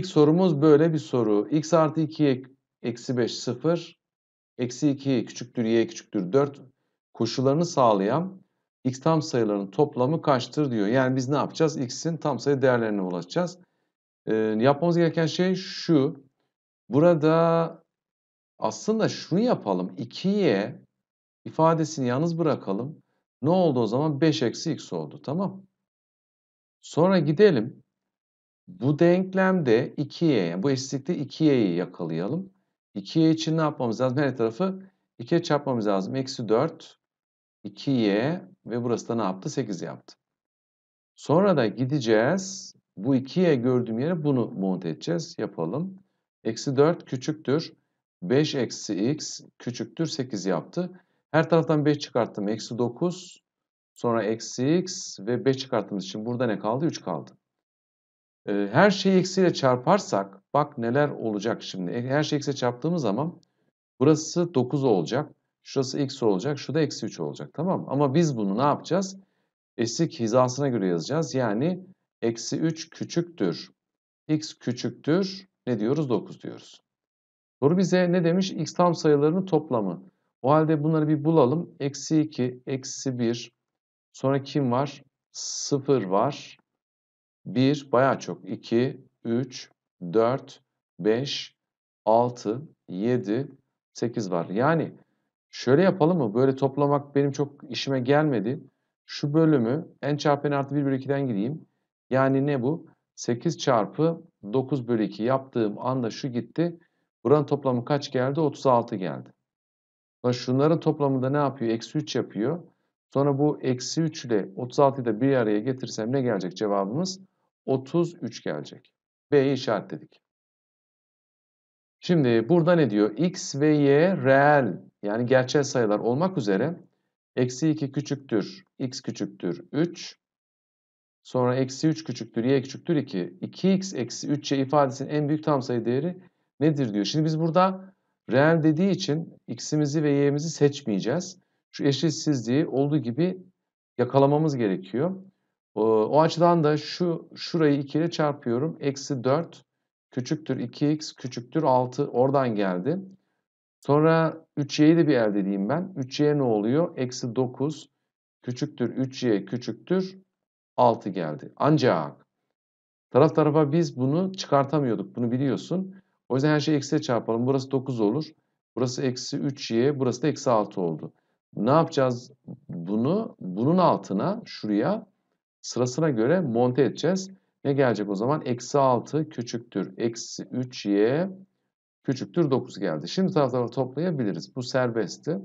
İlk sorumuz böyle bir soru. x artı 2 eksi 5 0, eksi 2 küçüktür y küçüktür 4 koşullarını sağlayan x tam sayıların toplamı kaçtır diyor. Yani biz ne yapacağız? x'in tam sayı değerlerine ulaşacağız. Ee, yapmamız gereken şey şu. Burada aslında şunu yapalım. 2y ifadesini yalnız bırakalım. Ne oldu o zaman? 5 eksi x oldu. Tamam. Sonra gidelim. Bu denklemde 2y bu eşitlikte 2y'yi yakalayalım. 2y için ne yapmamız lazım? Her tarafı 2'ye çarpmamız lazım. Eksi 4, 2y ve burası da ne yaptı? 8 yaptı. Sonra da gideceğiz. Bu 2y gördüğüm yere bunu monte edeceğiz. Yapalım. Eksi 4 küçüktür. 5 eksi x küçüktür 8 yaptı. Her taraftan 5 çıkarttım. Eksi 9 sonra eksi x ve 5 çıkarttığımız için burada ne kaldı? 3 kaldı. Ee, her şeyi eksiyle çarparsak bak neler olacak şimdi. E, her şeyi eksiyle çarptığımız zaman burası 9 olacak. Şurası x olacak. Şu da eksi 3 olacak. Tamam Ama biz bunu ne yapacağız? Eşlik hizasına göre yazacağız. Yani eksi 3 küçüktür. x küçüktür. Ne diyoruz? 9 diyoruz. Soru bize ne demiş? x tam sayılarının toplamı. O halde bunları bir bulalım. Eksi 2, eksi 1. Sonra kim var? 0 var. 1 bayağı çok. 2, 3, 4, 5, 6, 7, 8 var. Yani şöyle yapalım mı? Böyle toplamak benim çok işime gelmedi. Şu bölümü n çarpı n artı 1 bölü 2'den gideyim. Yani ne bu? 8 çarpı 9 bölü 2 yaptığım anda şu gitti. Buranın toplamı kaç geldi? 36 geldi. Sonra şunların da ne yapıyor? Eksi 3 yapıyor. Sonra bu eksi 3 ile 36'yı da bir araya getirsem ne gelecek cevabımız? 33 gelecek. B'yi işaretledik. Şimdi burada ne diyor? X ve Y reel yani gerçel sayılar olmak üzere eksi 2 küçüktür, x küçüktür 3. Sonra eksi 3 küçüktür, y küçüktür 2. 2x eksi 3y ifadesinin en büyük tam sayı değeri nedir diyor. Şimdi biz burada reel dediği için x'imizi ve y'imizi seçmeyeceğiz. Şu eşitsizliği olduğu gibi yakalamamız gerekiyor. Ee, o açıdan da şu şurayı 2 ile çarpıyorum. Eksi 4 küçüktür 2x küçüktür 6 oradan geldi. Sonra 3y'yi de bir elde edeyim ben. 3y ne oluyor? Eksi 9 küçüktür 3y küçüktür 6 geldi. Ancak taraf tarafa biz bunu çıkartamıyorduk. Bunu biliyorsun. O yüzden her şeyi eksiye çarpalım. Burası 9 olur. Burası eksi 3y. Burası da eksi 6 oldu. Ne yapacağız bunu? Bunun altına şuraya sırasına göre monte edeceğiz. Ne gelecek o zaman? Eksi 6 küçüktür. Eksi 3y küçüktür 9 geldi. Şimdi tarafları toplayabiliriz. Bu serbestti.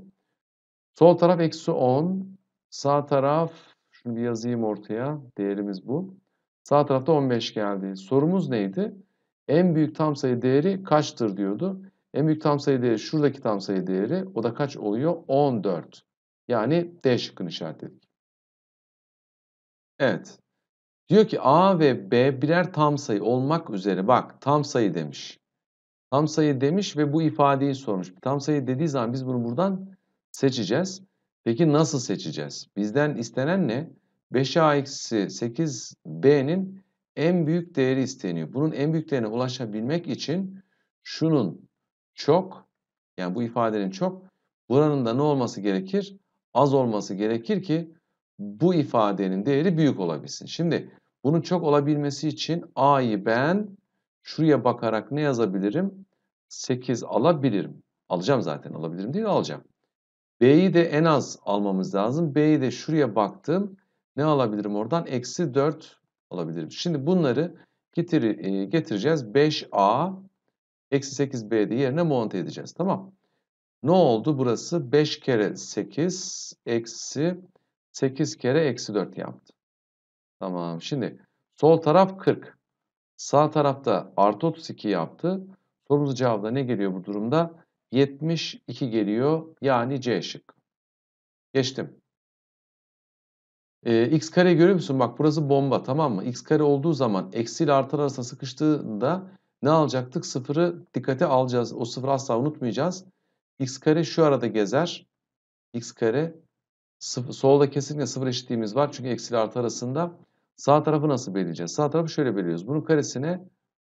Sol taraf eksi 10. Sağ taraf, şunu bir yazayım ortaya. Değerimiz bu. Sağ tarafta 15 geldi. Sorumuz neydi? En büyük tam sayı değeri kaçtır diyordu. En büyük tam sayı değeri şuradaki tam sayı değeri. O da kaç oluyor? 14. Yani D şıkkını işaretledik. Evet. Diyor ki A ve B birer tam sayı olmak üzere bak tam sayı demiş. Tam sayı demiş ve bu ifadeyi sormuş. Tam sayı dediği zaman biz bunu buradan seçeceğiz. Peki nasıl seçeceğiz? Bizden istenen ne? 5A eksi 8B'nin en büyük değeri isteniyor. Bunun en büyük değerine ulaşabilmek için şunun çok yani bu ifadenin çok buranın da ne olması gerekir? Az olması gerekir ki bu ifadenin değeri büyük olabilsin. Şimdi bunun çok olabilmesi için a'yı ben şuraya bakarak ne yazabilirim? 8 alabilirim. Alacağım zaten alabilirim değil alacağım. B'yi de en az almamız lazım. B'yi de şuraya baktım. Ne alabilirim oradan? Eksi 4 alabilirim. Şimdi bunları getir e, getireceğiz. 5A eksi 8B'de yerine monte edeceğiz. Tamam. Ne oldu? Burası 5 kere 8 eksi 8 kere eksi 4 yaptı. Tamam. Şimdi sol taraf 40. Sağ tarafta artı 32 yaptı. Sorumuz cevabı ne geliyor bu durumda? 72 geliyor. Yani C şık. Geçtim. Ee, x kare görüyor musun? Bak burası bomba tamam mı? x kare olduğu zaman eksi ile artı arasında sıkıştığında ne alacaktık? Sıfırı dikkate alacağız. O sıfırı asla unutmayacağız. x kare şu arada gezer. x kare solda kesinlikle sıfır eşitliğimiz var. Çünkü eksi ile artı arasında. Sağ tarafı nasıl belirleyeceğiz? Sağ tarafı şöyle belirliyoruz. Bunun karesine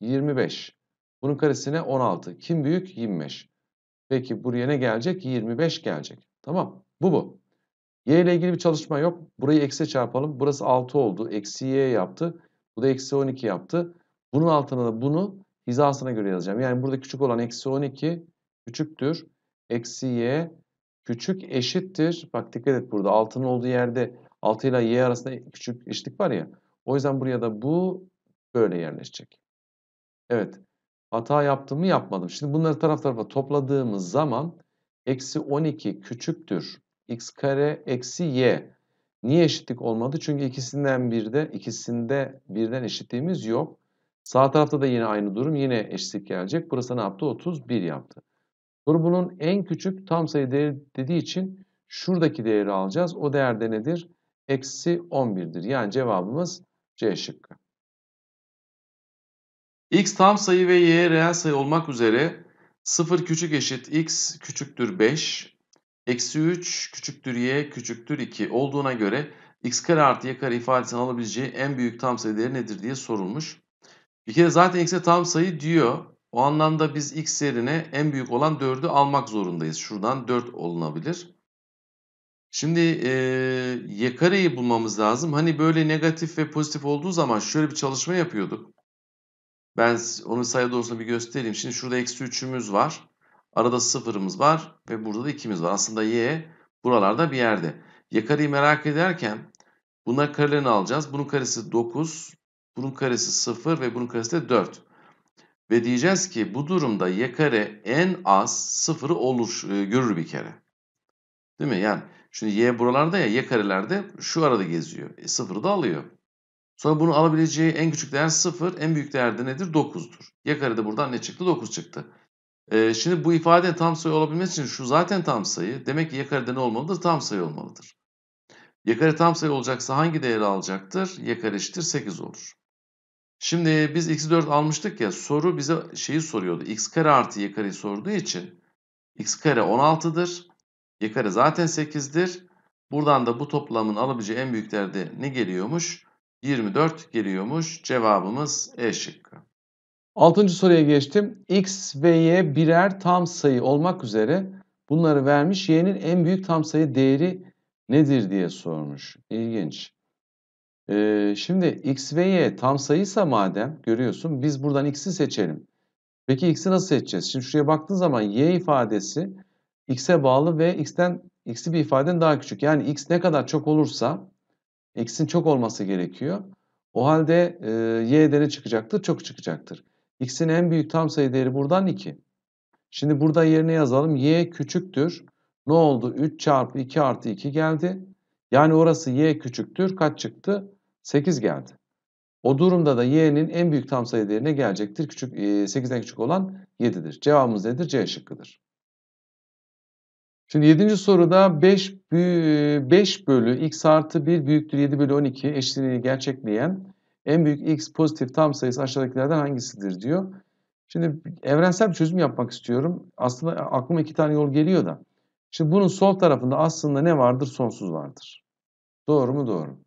25. Bunun karesine 16. Kim büyük? 25. Peki buraya ne gelecek? 25 gelecek. Tamam. Bu bu. Y ile ilgili bir çalışma yok. Burayı eksi çarpalım. Burası 6 oldu. Eksi Y yaptı. Bu da eksi 12 yaptı. Bunun altına da bunu hizasına göre yazacağım. Yani burada küçük olan eksi 12 küçüktür. Eksi Y küçük eşittir. Bak dikkat et burada altının olduğu yerde 6 ile y arasında küçük eşitlik var ya. O yüzden buraya da bu böyle yerleşecek. Evet. Hata yaptım mı yapmadım. Şimdi bunları taraf tarafa topladığımız zaman eksi 12 küçüktür. x kare eksi y. Niye eşitlik olmadı? Çünkü ikisinden birde ikisinde birden eşitliğimiz yok. Sağ tarafta da yine aynı durum. Yine eşitlik gelecek. Burası ne yaptı? 31 yaptı. Grubunun en küçük tam sayı değeri dediği için şuradaki değeri alacağız. O değer de nedir? Eksi 11'dir. Yani cevabımız C şıkkı. X tam sayı ve Y reel sayı olmak üzere 0 küçük eşit X küçüktür 5, eksi 3 küçüktür Y küçüktür 2 olduğuna göre X kare artı Y kare ifadesini alabileceği en büyük tam sayı değeri nedir diye sorulmuş. Bir kere zaten X'e tam sayı diyor. O anlamda biz x yerine en büyük olan 4'ü almak zorundayız. Şuradan 4 olunabilir. Şimdi e, y kareyi bulmamız lazım. Hani böyle negatif ve pozitif olduğu zaman şöyle bir çalışma yapıyorduk. Ben onu sayı doğrusunu bir göstereyim. Şimdi şurada eksi 3'ümüz var. Arada sıfırımız var ve burada da 2'miz var. Aslında y buralarda bir yerde. Y kareyi merak ederken bunlar karelerini alacağız. Bunun karesi 9, bunun karesi 0 ve bunun karesi de 4. Ve diyeceğiz ki bu durumda y kare en az sıfırı olur, e, görür bir kere. Değil mi? Yani şimdi y buralarda ya y karelerde şu arada geziyor. E, sıfırı da alıyor. Sonra bunu alabileceği en küçük değer sıfır, en büyük değer de nedir? 9'dur. Y karede buradan ne çıktı? 9 çıktı. Ee, şimdi bu ifade tam sayı olabilmesi için şu zaten tam sayı. Demek ki y karede ne olmalıdır? Tam sayı olmalıdır. Y kare tam sayı olacaksa hangi değeri alacaktır? Y kare eşittir 8 olur. Şimdi biz x 4 almıştık ya soru bize şeyi soruyordu. x kare artı y kareyi sorduğu için x kare 16'dır. Y kare zaten 8'dir. Buradan da bu toplamın alabileceği en büyük değerde ne geliyormuş? 24 geliyormuş. Cevabımız E şıkkı. Altıncı soruya geçtim. X ve Y birer tam sayı olmak üzere bunları vermiş. Y'nin en büyük tam sayı değeri nedir diye sormuş. İlginç. Ee, şimdi x ve y tam sayıysa madem görüyorsun biz buradan x'i seçelim. Peki x'i nasıl seçeceğiz? Şimdi şuraya baktığın zaman y ifadesi x'e bağlı ve x'ten x'i bir ifaden daha küçük. Yani x ne kadar çok olursa x'in çok olması gerekiyor. O halde e, y'de ne çıkacaktır? Çok çıkacaktır. x'in en büyük tam sayı değeri buradan 2. Şimdi burada yerine yazalım. y küçüktür. Ne oldu? 3 çarpı 2 artı 2 geldi. Yani orası y küçüktür. Kaç çıktı? 8 geldi. O durumda da y'nin en büyük tam sayı değeri ne gelecektir. Küçük, 8'den küçük olan 7'dir. Cevabımız nedir? C şıkkıdır. Şimdi 7. soruda 5, 5 bölü x artı 1 büyüktür 7 bölü 12 eşitliğini gerçekleyen en büyük x pozitif tam sayısı aşağıdakilerden hangisidir diyor. Şimdi evrensel bir çözüm yapmak istiyorum. Aslında aklıma iki tane yol geliyor da. Şimdi bunun sol tarafında aslında ne vardır? Sonsuz vardır. Doğru mu? Doğru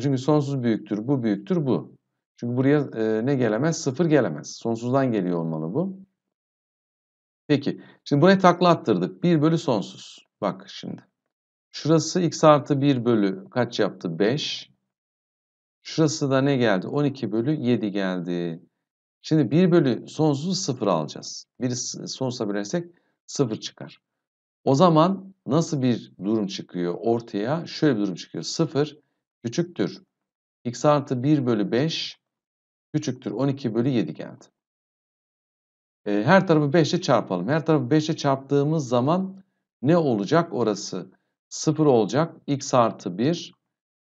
çünkü sonsuz büyüktür, bu büyüktür, bu. Çünkü buraya e, ne gelemez? Sıfır gelemez. Sonsuzdan geliyor olmalı bu. Peki. Şimdi buraya takla attırdık. 1 bölü sonsuz. Bak şimdi. Şurası x artı 1 bölü kaç yaptı? 5. Şurası da ne geldi? 12 bölü 7 geldi. Şimdi 1 bölü sonsuzu 0 alacağız. 1'i sonsuza bölersek 0 çıkar. O zaman nasıl bir durum çıkıyor ortaya? Şöyle bir durum çıkıyor. 0 küçüktür. X artı 1 bölü 5 küçüktür. 12 bölü 7 geldi. E, her tarafı 5'e çarpalım. Her tarafı 5'e çarptığımız zaman ne olacak orası? 0 olacak. X artı 1.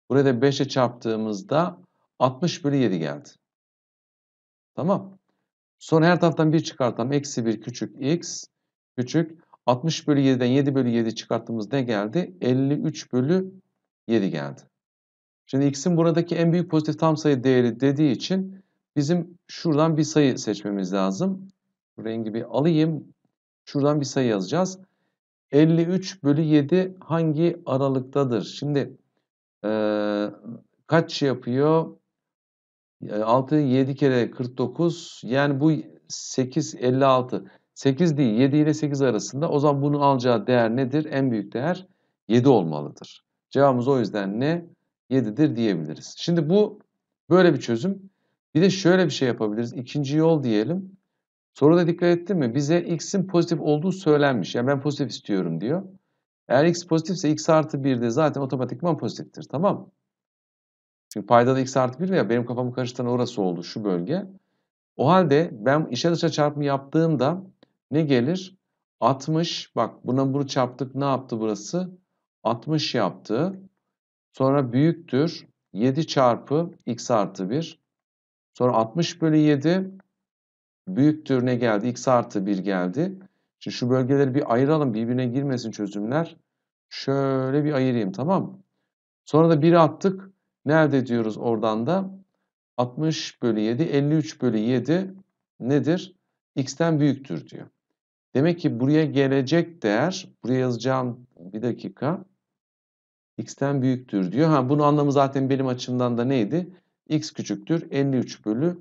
Buraya da 5 çarptığımızda 60 bölü 7 geldi. Tamam. Sonra her taraftan 1 çıkartalım. Eksi 1 küçük x küçük 60 bölü 7'den 7 bölü 7 çıkarttığımız ne geldi? 53 bölü 7 geldi. Şimdi x'in buradaki en büyük pozitif tam sayı değeri dediği için bizim şuradan bir sayı seçmemiz lazım. Rengi bir alayım. Şuradan bir sayı yazacağız. 53 bölü 7 hangi aralıktadır? Şimdi e, kaç yapıyor? 6, 7 kere 49. Yani bu 8, 56. 8 değil 7 ile 8 arasında. O zaman bunun alacağı değer nedir? En büyük değer 7 olmalıdır. Cevabımız o yüzden ne? 7'dir diyebiliriz. Şimdi bu böyle bir çözüm. Bir de şöyle bir şey yapabiliriz. İkinci yol diyelim. Soruda dikkat ettin mi? Bize x'in pozitif olduğu söylenmiş. Yani ben pozitif istiyorum diyor. Eğer x pozitifse x artı 1'de de zaten otomatikman pozitiftir. Tamam mı? Çünkü paydada x artı 1 ya benim kafamı karıştıran orası oldu şu bölge. O halde ben işe dışa çarpımı yaptığımda ne gelir? 60 bak buna bunu çarptık ne yaptı burası? 60 yaptı. Sonra büyüktür 7 çarpı x artı 1. Sonra 60 bölü 7 büyüktür ne geldi? x artı 1 geldi. Şimdi şu bölgeleri bir ayıralım birbirine girmesin çözümler. Şöyle bir ayırayım tamam mı? Sonra da 1 attık. Nerede diyoruz oradan da? 60 bölü 7, 53 bölü 7 nedir? x'ten büyüktür diyor. Demek ki buraya gelecek değer, buraya yazacağım bir dakika x'ten büyüktür diyor. Ha bunun anlamı zaten benim açımdan da neydi? x küçüktür 53 bölü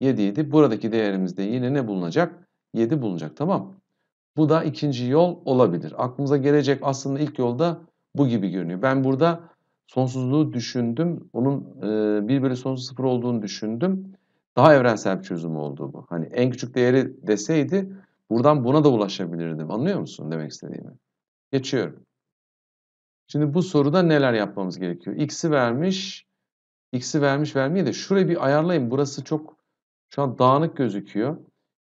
7 idi. Buradaki değerimizde yine ne bulunacak? 7 bulunacak tamam. Bu da ikinci yol olabilir. Aklımıza gelecek aslında ilk yolda bu gibi görünüyor. Ben burada sonsuzluğu düşündüm. Onun e, 1 bölü sonsuz sıfır olduğunu düşündüm. Daha evrensel bir çözüm oldu bu. Hani en küçük değeri deseydi buradan buna da ulaşabilirdim. Anlıyor musun demek istediğimi? Geçiyorum. Şimdi bu soruda neler yapmamız gerekiyor? X'i vermiş. X'i vermiş vermeye de şurayı bir ayarlayın. Burası çok şu an dağınık gözüküyor.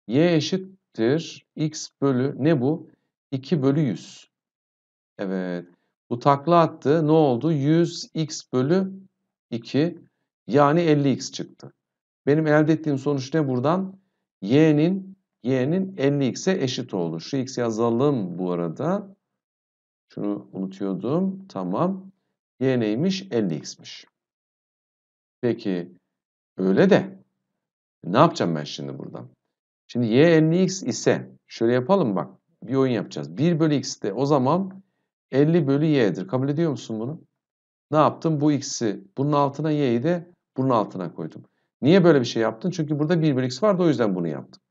Y eşittir. X bölü ne bu? 2 bölü 100. Evet. Bu takla attı. Ne oldu? 100 x bölü 2 yani 50x çıktı. Benim elde ettiğim sonuç ne buradan? Y'nin y'nin 50x'e eşit oldu. Şu x yazalım bu arada. Şunu unutuyordum. Tamam. Y neymiş? 50x'miş. Peki öyle de ne yapacağım ben şimdi buradan? Şimdi y 50x ise şöyle yapalım bak. Bir oyun yapacağız. 1 bölü x de o zaman 50 bölü y'dir. Kabul ediyor musun bunu? Ne yaptım? Bu x'i bunun altına y'yi de bunun altına koydum. Niye böyle bir şey yaptın? Çünkü burada 1 bölü x vardı o yüzden bunu yaptım.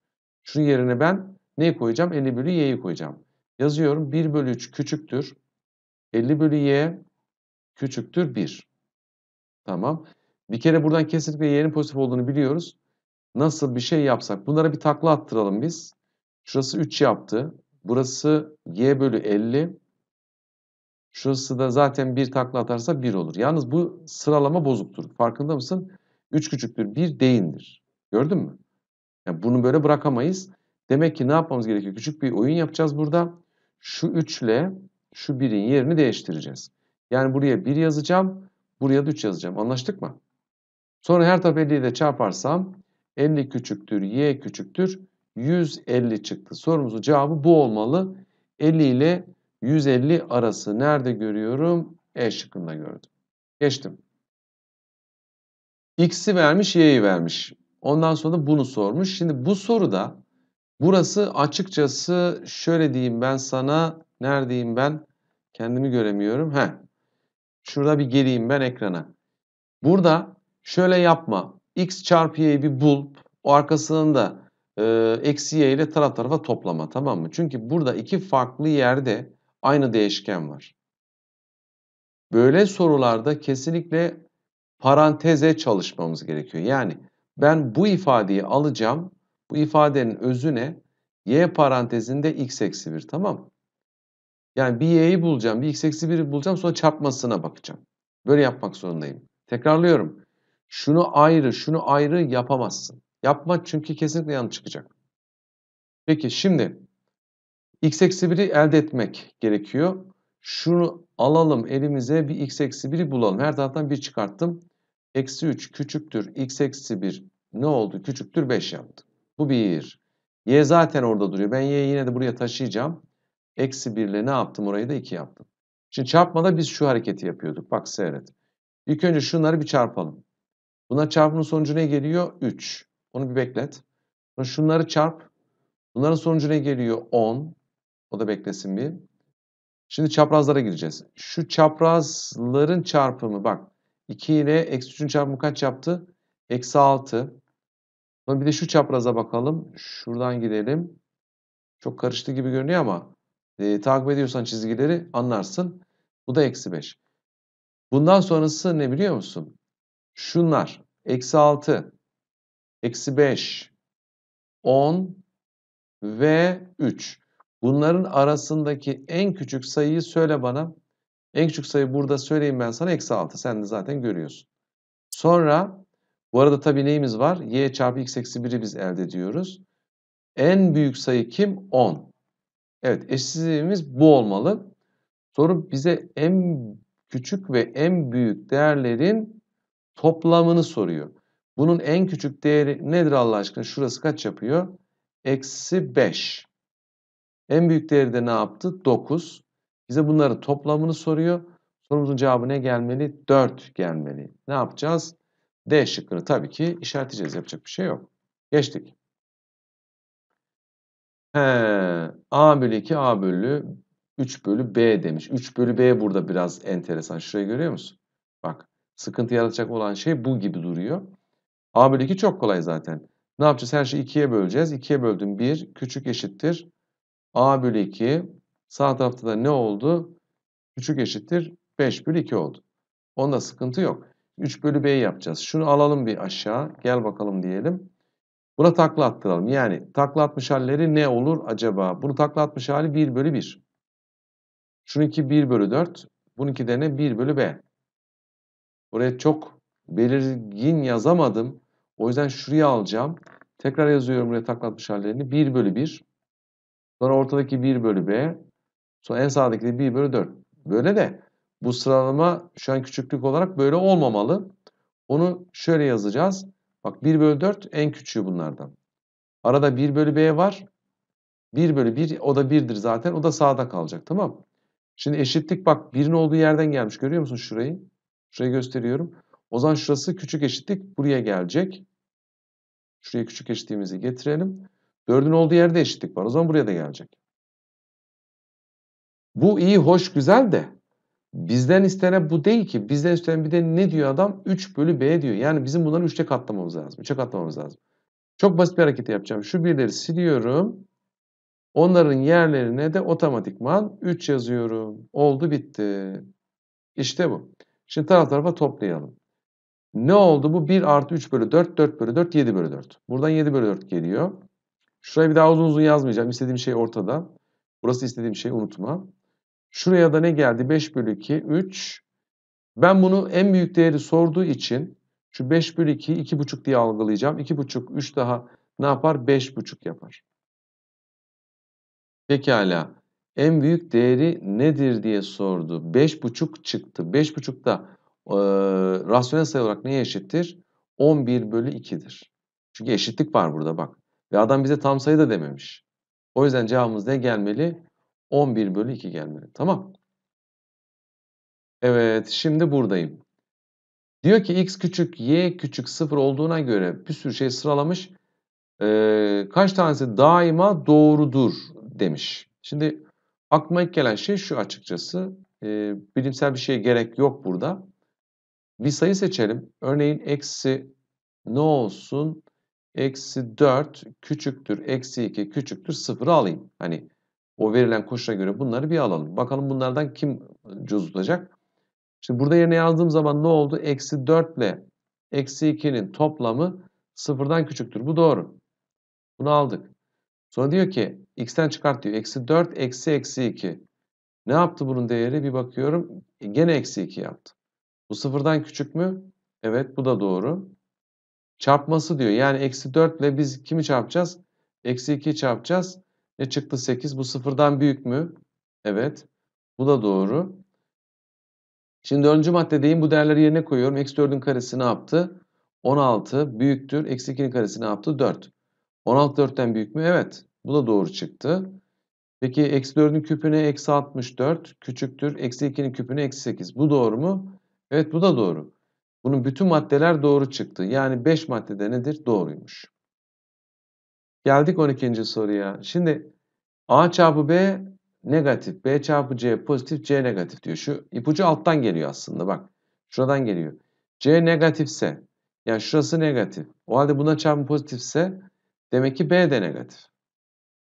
Şunun yerine ben neyi koyacağım? 50 bölü y'yi koyacağım. Yazıyorum 1 bölü 3 küçüktür. 50 bölü y küçüktür 1. Tamam. Bir kere buradan kesinlikle y'nin pozitif olduğunu biliyoruz. Nasıl bir şey yapsak? Bunlara bir takla attıralım biz. Şurası 3 yaptı. Burası y bölü 50. Şurası da zaten bir takla atarsa 1 olur. Yalnız bu sıralama bozuktur. Farkında mısın? 3 küçüktür 1 değildir. Gördün mü? Yani bunu böyle bırakamayız. Demek ki ne yapmamız gerekiyor? Küçük bir oyun yapacağız burada şu 3 ile şu 1'in yerini değiştireceğiz. Yani buraya 1 yazacağım, buraya da 3 yazacağım. Anlaştık mı? Sonra her tarafı de çarparsam 50 küçüktür, y küçüktür, 150 çıktı. Sorumuzun cevabı bu olmalı. 50 ile 150 arası nerede görüyorum? E şıkkında gördüm. Geçtim. X'i vermiş, Y'yi vermiş. Ondan sonra da bunu sormuş. Şimdi bu soruda Burası açıkçası şöyle diyeyim ben sana. Neredeyim ben? Kendimi göremiyorum. He. Şurada bir geleyim ben ekrana. Burada şöyle yapma. X çarpı Y'yi bir bul. O arkasının da e, eksi Y ile taraf tarafa toplama tamam mı? Çünkü burada iki farklı yerde aynı değişken var. Böyle sorularda kesinlikle paranteze çalışmamız gerekiyor. Yani ben bu ifadeyi alacağım bu ifadenin özü ne? Y parantezinde x eksi 1 tamam Yani bir y'yi bulacağım, bir x eksi 1'i bulacağım sonra çarpmasına bakacağım. Böyle yapmak zorundayım. Tekrarlıyorum. Şunu ayrı, şunu ayrı yapamazsın. Yapma çünkü kesinlikle yanlış çıkacak. Peki şimdi x eksi 1'i elde etmek gerekiyor. Şunu alalım elimize bir x eksi 1'i bulalım. Her taraftan 1 çıkarttım. Eksi 3 küçüktür x eksi 1 ne oldu? Küçüktür 5 yaptı. Bu bir. Y zaten orada duruyor. Ben y'yi yine de buraya taşıyacağım. Eksi 1 ile ne yaptım? Orayı da 2 yaptım. Şimdi çarpmada biz şu hareketi yapıyorduk. Bak seyret. İlk önce şunları bir çarpalım. Buna çarpımın sonucu ne geliyor? 3. Onu bir beklet. Şunları çarp. Bunların sonucu ne geliyor? 10. O da beklesin bir. Şimdi çaprazlara gireceğiz. Şu çaprazların çarpımı bak. 2 ile eksi 3'ün çarpımı kaç yaptı? Eksi 6. Sonra bir de şu çapraza bakalım. Şuradan gidelim. Çok karıştı gibi görünüyor ama e, takip ediyorsan çizgileri anlarsın. Bu da eksi 5. Bundan sonrası ne biliyor musun? Şunlar. Eksi 6, eksi 5, 10 ve 3. Bunların arasındaki en küçük sayıyı söyle bana. En küçük sayı burada söyleyeyim ben sana. Eksi 6. Sen de zaten görüyorsun. Sonra bu arada tabii neyimiz var? y çarpı x eksi 1'i biz elde ediyoruz. En büyük sayı kim? 10. Evet eşitsizliğimiz bu olmalı. Soru bize en küçük ve en büyük değerlerin toplamını soruyor. Bunun en küçük değeri nedir Allah aşkına? Şurası kaç yapıyor? Eksi 5. En büyük değeri de ne yaptı? 9. Bize bunların toplamını soruyor. Sorumuzun cevabı ne gelmeli? 4 gelmeli. Ne yapacağız? D şıkkını tabii ki işaretleyeceğiz. Yapacak bir şey yok. Geçtik. He, A bölü 2 A bölü 3 bölü B demiş. 3 bölü B burada biraz enteresan. Şurayı görüyor musun? Bak sıkıntı yaratacak olan şey bu gibi duruyor. A bölü 2 çok kolay zaten. Ne yapacağız? Her şeyi 2'ye böleceğiz. 2'ye böldüm 1 küçük eşittir. A bölü 2 sağ tarafta da ne oldu? Küçük eşittir 5 bölü 2 oldu. Onda sıkıntı yok. 3 bölü b yapacağız. Şunu alalım bir aşağı. Gel bakalım diyelim. Buna takla attıralım. Yani takla atmış halleri ne olur acaba? Bunu takla atmış hali 1 bölü 1. Şununki 1 bölü 4. Bununki de ne? 1 bölü B. Buraya çok belirgin yazamadım. O yüzden şuraya alacağım. Tekrar yazıyorum buraya takla atmış hallerini. 1 bölü 1. Sonra ortadaki 1 bölü B. Sonra en sağdaki de 1 bölü 4. Böyle de bu sıralama şu an küçüklük olarak böyle olmamalı. Onu şöyle yazacağız. Bak 1 bölü 4 en küçüğü bunlardan. Arada 1 bölü b var. 1 bölü 1 o da 1'dir zaten. O da sağda kalacak tamam Şimdi eşitlik bak 1'in olduğu yerden gelmiş. Görüyor musun şurayı? Şurayı gösteriyorum. O zaman şurası küçük eşitlik buraya gelecek. Şuraya küçük eşitliğimizi getirelim. 4'ün olduğu yerde eşitlik var. O zaman buraya da gelecek. Bu iyi, hoş, güzel de Bizden istenen bu değil ki. Bizden istenen bir de ne diyor adam? 3 bölü B diyor. Yani bizim bunları 3'te katlamamız lazım. 3'e katlamamız lazım. Çok basit bir hareket yapacağım. Şu birleri siliyorum. Onların yerlerine de otomatikman 3 yazıyorum. Oldu bitti. İşte bu. Şimdi taraf tarafa toplayalım. Ne oldu bu? 1 artı 3 bölü 4, 4 bölü 4, 7 bölü 4. Buradan 7 bölü 4 geliyor. Şuraya bir daha uzun uzun yazmayacağım. İstediğim şey ortada. Burası istediğim şey unutma. Şuraya da ne geldi? 5 bölü 2, 3. Ben bunu en büyük değeri sorduğu için şu 5 bölü 2'yi 2,5 diye algılayacağım. 2,5, 3 daha ne yapar? 5,5 yapar. Pekala. En büyük değeri nedir diye sordu. 5,5 çıktı. 5,5 da e, rasyonel sayı olarak neye eşittir? 11 bölü 2'dir. Çünkü eşitlik var burada bak. Ve adam bize tam sayı da dememiş. O yüzden cevabımız ne gelmeli? 11 bölü 2 gelmeli. Tamam. Evet şimdi buradayım. Diyor ki x küçük y küçük 0 olduğuna göre bir sürü şey sıralamış. Ee, kaç tanesi daima doğrudur demiş. Şimdi aklıma ilk gelen şey şu açıkçası. Ee, bilimsel bir şeye gerek yok burada. Bir sayı seçelim. Örneğin eksi ne olsun? Eksi 4 küçüktür. Eksi 2 küçüktür. 0'ı alayım. Hani o verilen koşula göre bunları bir alalım. Bakalım bunlardan kim cüz Şimdi burada yerine yazdığım zaman ne oldu? Eksi 4 ile eksi 2'nin toplamı sıfırdan küçüktür. Bu doğru. Bunu aldık. Sonra diyor ki x'ten çıkart diyor. Eksi 4 eksi eksi 2. Ne yaptı bunun değeri? Bir bakıyorum e, gene eksi 2 yaptı. Bu sıfırdan küçük mü? Evet bu da doğru. Çarpması diyor. Yani eksi 4 ile biz kimi çarpacağız? Eksi 2 çarpacağız. Ne çıktı 8? Bu sıfırdan büyük mü? Evet. Bu da doğru. Şimdi öncü maddedeyim. Bu değerleri yerine koyuyorum. Eksi 4'ün karesi ne yaptı? 16 büyüktür. Eksi 2'nin karesi ne yaptı? 4. 16 4'ten büyük mü? Evet. Bu da doğru çıktı. Peki eksi 4'ün küpüne eksi 64 küçüktür. Eksi 2'nin küpüne eksi 8. Bu doğru mu? Evet bu da doğru. Bunun bütün maddeler doğru çıktı. Yani 5 maddede nedir? Doğruymuş. Geldik 12. soruya. Şimdi A çarpı B negatif, B çarpı C pozitif, C negatif diyor. Şu ipucu alttan geliyor aslında bak. Şuradan geliyor. C negatifse, yani şurası negatif. O halde buna çarpı pozitifse demek ki B de negatif.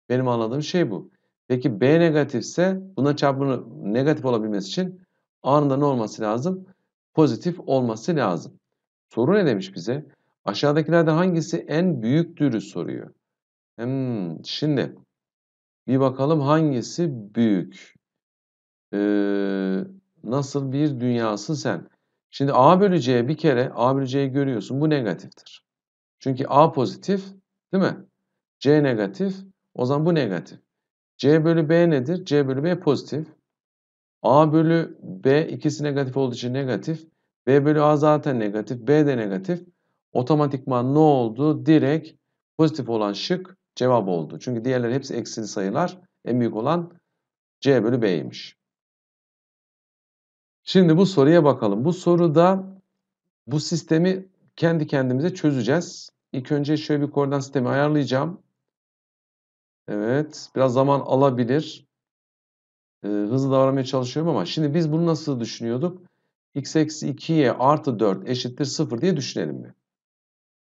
Benim anladığım şey bu. Peki B negatifse buna çarpı negatif olabilmesi için A'nın da ne olması lazım? Pozitif olması lazım. Soru ne demiş bize? Aşağıdakilerden hangisi en büyüktürü soruyor. Hmm, şimdi bir bakalım hangisi büyük? Ee, nasıl bir dünyasın sen? Şimdi A bölü C bir kere A bölü C'yi görüyorsun. Bu negatiftir. Çünkü A pozitif değil mi? C negatif. O zaman bu negatif. C bölü B nedir? C bölü B pozitif. A bölü B ikisi negatif olduğu için negatif. B bölü A zaten negatif. B de negatif. Otomatikman ne oldu? Direkt pozitif olan şık cevap oldu. Çünkü diğerleri hepsi eksili sayılar. En büyük olan C bölü B'ymiş. Şimdi bu soruya bakalım. Bu soruda bu sistemi kendi kendimize çözeceğiz. İlk önce şöyle bir koordinat sistemi ayarlayacağım. Evet, biraz zaman alabilir. Ee, hızlı davranmaya çalışıyorum ama şimdi biz bunu nasıl düşünüyorduk? x eksi 2 artı 4 eşittir 0 diye düşünelim mi?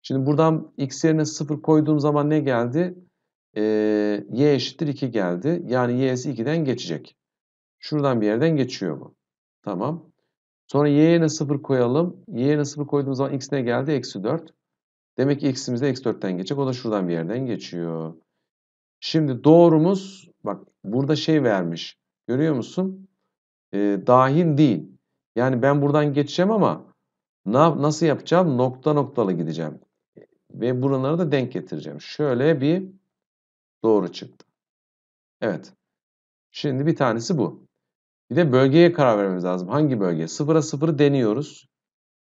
Şimdi buradan x yerine 0 koyduğum zaman ne geldi? Ee, y eşittir 2 geldi. Yani y'si 2'den geçecek. Şuradan bir yerden geçiyor bu. Tamam. Sonra y yerine 0 koyalım. Y yerine 0 koyduğumuz zaman x ne geldi? Eksi 4. Demek ki x'imiz de eksi 4'ten geçecek. O da şuradan bir yerden geçiyor. Şimdi doğrumuz bak burada şey vermiş. Görüyor musun? Ee, dahil değil. Yani ben buradan geçeceğim ama na, nasıl yapacağım? Nokta noktalı gideceğim. Ve buraları da denk getireceğim. Şöyle bir doğru çıktı. Evet. Şimdi bir tanesi bu. Bir de bölgeye karar vermemiz lazım. Hangi bölge? 0'a 0 deniyoruz.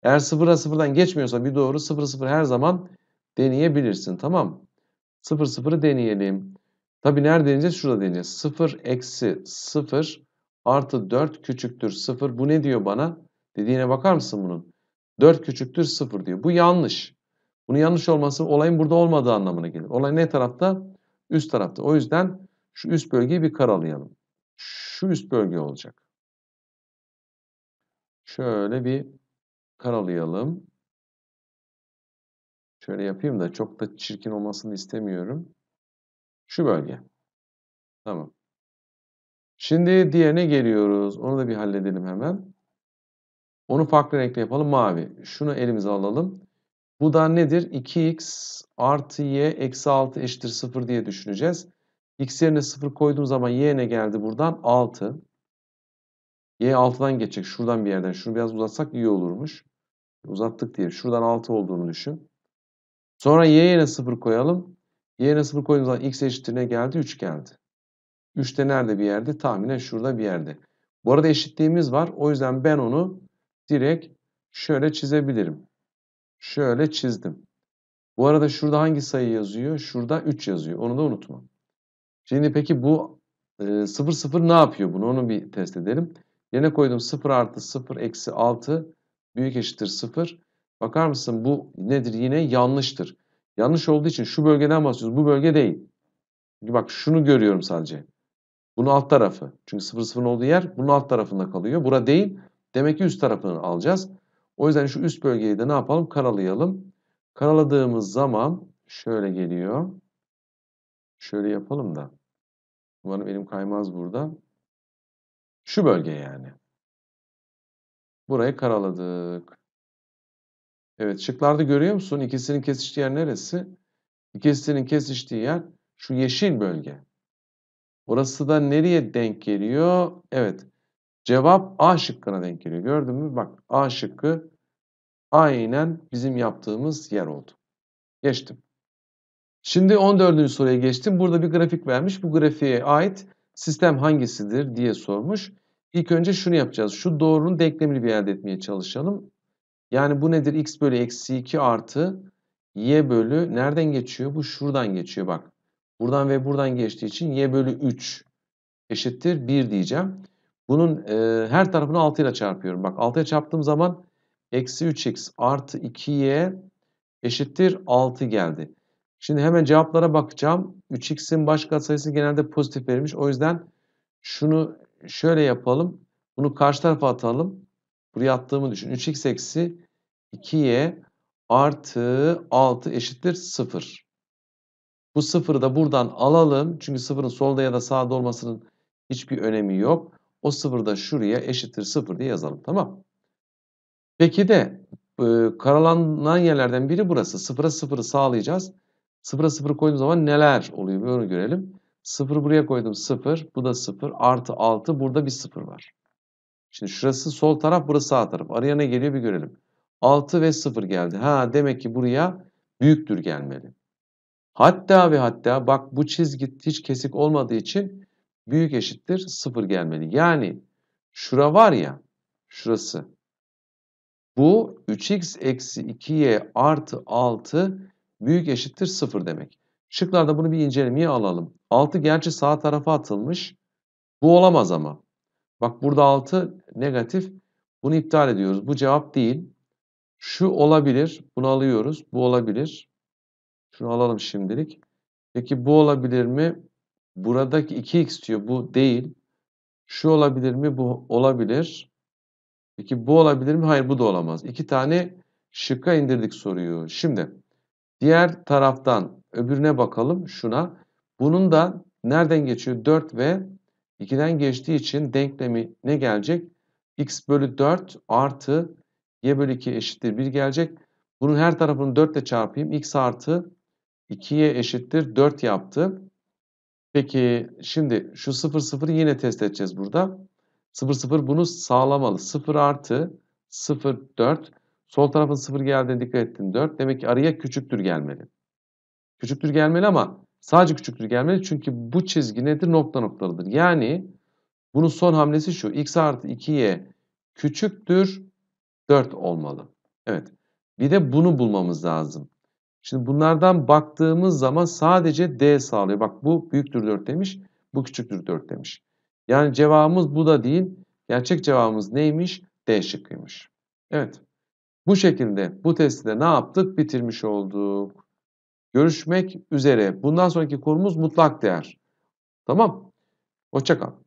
Eğer 0'a 0'dan geçmiyorsa bir doğru 0 0 her zaman deneyebilirsin. Tamam. 0 0'ı deneyelim. Tabi nerede deneyeceğiz? Şurada deneyeceğiz. 0 eksi 0 artı 4 küçüktür 0. Bu ne diyor bana? Dediğine bakar mısın bunun? 4 küçüktür 0 diyor. Bu yanlış. Bunun yanlış olması olayın burada olmadığı anlamına gelir. Olay ne tarafta? Üst tarafta. O yüzden şu üst bölgeyi bir karalayalım. Şu üst bölge olacak. Şöyle bir karalayalım. Şöyle yapayım da çok da çirkin olmasını istemiyorum. Şu bölge. Tamam. Şimdi diğerine geliyoruz. Onu da bir halledelim hemen. Onu farklı renkle yapalım. Mavi. Şunu elimize alalım. Bu da nedir? 2x artı y eksi 6 eşittir 0 diye düşüneceğiz. X yerine 0 koyduğum zaman y ne geldi buradan? 6. Y 6'dan geçecek. Şuradan bir yerden. Şunu biraz uzatsak iyi olurmuş. Uzattık diye. Şuradan 6 olduğunu düşün. Sonra y yerine 0 koyalım. Y yerine 0 koyduğumuz zaman x eşittir ne geldi? 3 geldi. 3 de nerede bir yerde? Tahminen şurada bir yerde. Bu arada eşitliğimiz var. O yüzden ben onu direkt şöyle çizebilirim. Şöyle çizdim. Bu arada şurada hangi sayı yazıyor? Şurada 3 yazıyor. Onu da unutma. Şimdi peki bu 0 e, 0 ne yapıyor bunu? Onu bir test edelim. Yerine koydum 0 artı 0 eksi 6 büyük eşittir 0. Bakar mısın bu nedir? Yine yanlıştır. Yanlış olduğu için şu bölgeden bahsediyoruz. Bu bölge değil. Çünkü bak şunu görüyorum sadece. Bunun alt tarafı. Çünkü 0 0'ın olduğu yer bunun alt tarafında kalıyor. Bura değil. Demek ki üst tarafını alacağız. O yüzden şu üst bölgeyi de ne yapalım? Karalayalım. Karaladığımız zaman şöyle geliyor. Şöyle yapalım da. Umarım elim kaymaz burada. Şu bölge yani. Burayı karaladık. Evet şıklarda görüyor musun? İkisinin kesiştiği yer neresi? İkisinin kesiştiği yer şu yeşil bölge. Orası da nereye denk geliyor? Evet. Cevap A şıkkına denk geliyor. Gördün mü? Bak A şıkkı aynen bizim yaptığımız yer oldu. Geçtim. Şimdi 14. soruya geçtim. Burada bir grafik vermiş. Bu grafiğe ait sistem hangisidir diye sormuş. İlk önce şunu yapacağız. Şu doğrunun denklemini bir elde etmeye çalışalım. Yani bu nedir? x bölü eksi 2 artı y bölü nereden geçiyor? Bu şuradan geçiyor bak. Buradan ve buradan geçtiği için y bölü 3 eşittir 1 diyeceğim. Bunun e, her tarafını 6 ile çarpıyorum. Bak 6'ya çarptığım zaman eksi 3x artı 2y eşittir 6 geldi. Şimdi hemen cevaplara bakacağım. 3x'in baş katsayısı genelde pozitif verilmiş. O yüzden şunu şöyle yapalım. Bunu karşı tarafa atalım. Buraya attığımı düşün. 3x eksi 2y artı 6 eşittir 0. Bu 0'ı da buradan alalım. Çünkü sıfırın solda ya da sağda olmasının hiçbir önemi yok. O sıfır şuraya eşittir sıfır diye yazalım. Tamam. Peki de e, karalanan yerlerden biri burası. Sıfıra sıfırı sağlayacağız. Sıfıra sıfır koyduğum zaman neler oluyor bir onu görelim. Sıfır buraya koydum sıfır. Bu da sıfır. Artı altı. Burada bir sıfır var. Şimdi şurası sol taraf burası sağ taraf. Araya ne geliyor bir görelim. Altı ve sıfır geldi. Ha demek ki buraya büyüktür gelmeli. Hatta ve hatta bak bu çizgi hiç kesik olmadığı için büyük eşittir sıfır gelmeli. Yani şura var ya şurası. Bu 3x eksi 2y artı 6 büyük eşittir sıfır demek. Şıklarda bunu bir incelemeye alalım. 6 gerçi sağ tarafa atılmış. Bu olamaz ama. Bak burada 6 negatif. Bunu iptal ediyoruz. Bu cevap değil. Şu olabilir. Bunu alıyoruz. Bu olabilir. Şunu alalım şimdilik. Peki bu olabilir mi? Buradaki 2x diyor bu değil. Şu olabilir mi? Bu olabilir. Peki bu olabilir mi? Hayır bu da olamaz. İki tane şıkka indirdik soruyu. Şimdi diğer taraftan öbürüne bakalım şuna. Bunun da nereden geçiyor? 4 ve 2'den geçtiği için denklemi ne gelecek? x bölü 4 artı y bölü 2 eşittir 1 gelecek. Bunun her tarafını 4 ile çarpayım. x artı 2'ye eşittir 4 yaptı. Peki şimdi şu 0 yine test edeceğiz burada. 00 bunu sağlamalı. 0 artı 0 4. Sol tarafın 0 geldiğine dikkat ettin 4. Demek ki araya küçüktür gelmeli. Küçüktür gelmeli ama sadece küçüktür gelmeli. Çünkü bu çizgi nedir? Nokta noktalıdır. Yani bunun son hamlesi şu. x artı 2y küçüktür 4 olmalı. Evet. Bir de bunu bulmamız lazım. Şimdi bunlardan baktığımız zaman sadece D sağlıyor. Bak bu büyüktür 4 demiş, bu küçüktür 4 demiş. Yani cevabımız bu da değil. Gerçek cevabımız neymiş? D şıkkıymış. Evet. Bu şekilde bu testi de ne yaptık? Bitirmiş olduk. Görüşmek üzere. Bundan sonraki konumuz mutlak değer. Tamam. Hoşçakal.